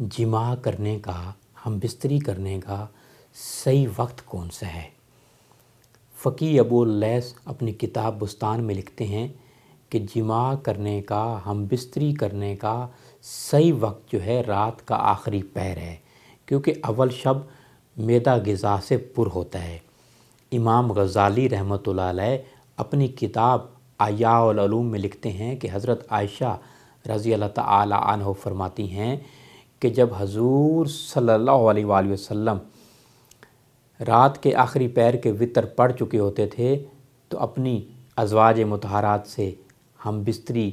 جمع کرنے کا ہم بستری کرنے کا صحیح وقت کون سا ہے فقی ابو اللیس اپنی کتاب بستان میں لکھتے ہیں کہ جمع کرنے کا ہم بستری کرنے کا صحیح وقت جو ہے رات کا آخری پیر ہے کیونکہ اول شب میدا غذا سے پر ہوتا ہے امام غزالی اللہ علیہ اپنی کتاب آیا العلوم میں لکھتے ہیں کہ حضرت عائشہ رضی اللہ تعالی عنہ فرماتی ہیں کہ جب حضور صلی اللہ علیہ وآلہ وسلم رات کے آخری پیر کے وطر پڑ چکے ہوتے تھے تو اپنی ازواج متحرات سے ہم بستری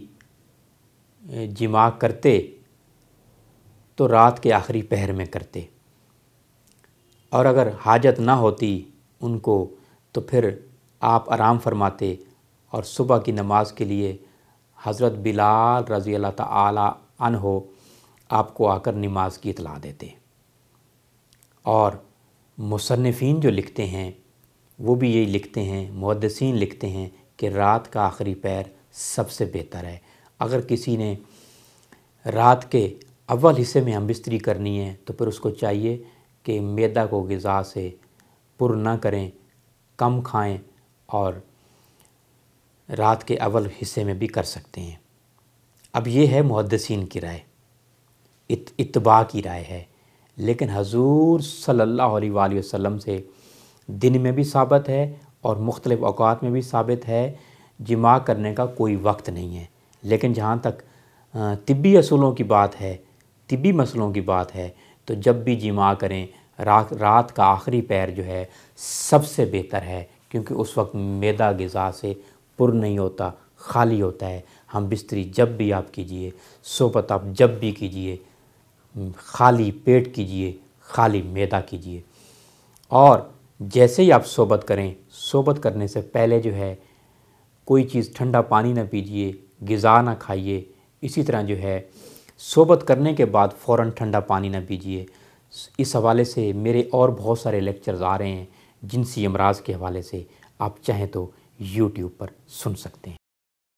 جمع کرتے تو رات کے آخری پہر میں کرتے اور اگر حاجت نہ ہوتی ان کو تو پھر آپ آرام فرماتے اور صبح کی نماز کے لیے حضرت بلال رضی اللہ تعالی عنہ ہو آپ کو آ کر نماز کی اطلاع دیتے اور مصنفین جو لکھتے ہیں وہ بھی یہی لکھتے ہیں محدثین لکھتے ہیں کہ رات کا آخری پیر سب سے بہتر ہے اگر کسی نے رات کے اول حصے میں ہم بستری کرنی ہے تو پھر اس کو چاہیے کہ میدا کو غذا سے پر نہ کریں کم کھائیں اور رات کے اول حصے میں بھی کر سکتے ہیں اب یہ ہے محدثین کی رائے اتباع کی رائے ہے لیکن حضور صلی اللہ علیہ وآلہ وسلم سے دن میں بھی ثابت ہے اور مختلف اوقات میں بھی ثابت ہے جمع کرنے کا کوئی وقت نہیں ہے لیکن جہاں تک طبی اصولوں کی بات ہے طبی مسئلوں کی بات ہے تو جب بھی جمع کریں رات رات کا آخری پیر جو ہے سب سے بہتر ہے کیونکہ اس وقت میدا غذا سے پر نہیں ہوتا خالی ہوتا ہے ہم بستری جب بھی آپ کیجئے صحبت آپ جب بھی کیجئے خالی پیٹ کیجئے خالی میدا کیجئے اور جیسے ہی آپ صحبت کریں صحبت کرنے سے پہلے جو ہے کوئی چیز ٹھنڈا پانی نہ پیجئے غذا نہ کھائیے اسی طرح جو ہے صحبت کرنے کے بعد فوراً ٹھنڈا پانی نہ پیجئے اس حوالے سے میرے اور بہت سارے لیکچرز آ رہے ہیں جنسی امراض کے حوالے سے آپ چاہیں تو یوٹیوب پر سن سکتے ہیں